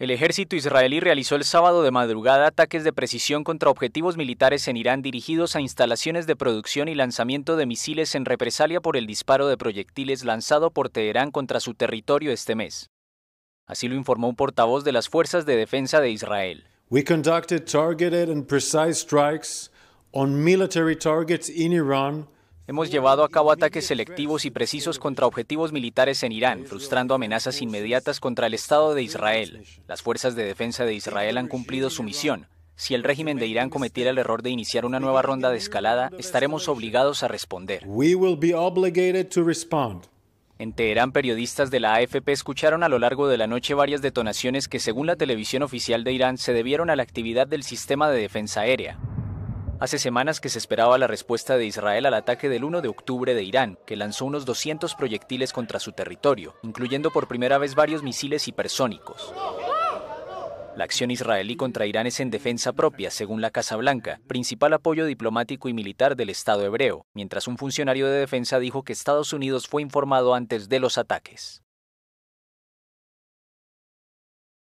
El ejército israelí realizó el sábado de madrugada ataques de precisión contra objetivos militares en Irán dirigidos a instalaciones de producción y lanzamiento de misiles en represalia por el disparo de proyectiles lanzado por Teherán contra su territorio este mes. Así lo informó un portavoz de las Fuerzas de Defensa de Israel. Hemos llevado a cabo ataques selectivos y precisos contra objetivos militares en Irán, frustrando amenazas inmediatas contra el Estado de Israel. Las fuerzas de defensa de Israel han cumplido su misión. Si el régimen de Irán cometiera el error de iniciar una nueva ronda de escalada, estaremos obligados a responder. En Teherán, periodistas de la AFP escucharon a lo largo de la noche varias detonaciones que, según la televisión oficial de Irán, se debieron a la actividad del sistema de defensa aérea. Hace semanas que se esperaba la respuesta de Israel al ataque del 1 de octubre de Irán, que lanzó unos 200 proyectiles contra su territorio, incluyendo por primera vez varios misiles hipersónicos. La acción israelí contra Irán es en defensa propia, según la Casa Blanca, principal apoyo diplomático y militar del Estado hebreo, mientras un funcionario de defensa dijo que Estados Unidos fue informado antes de los ataques.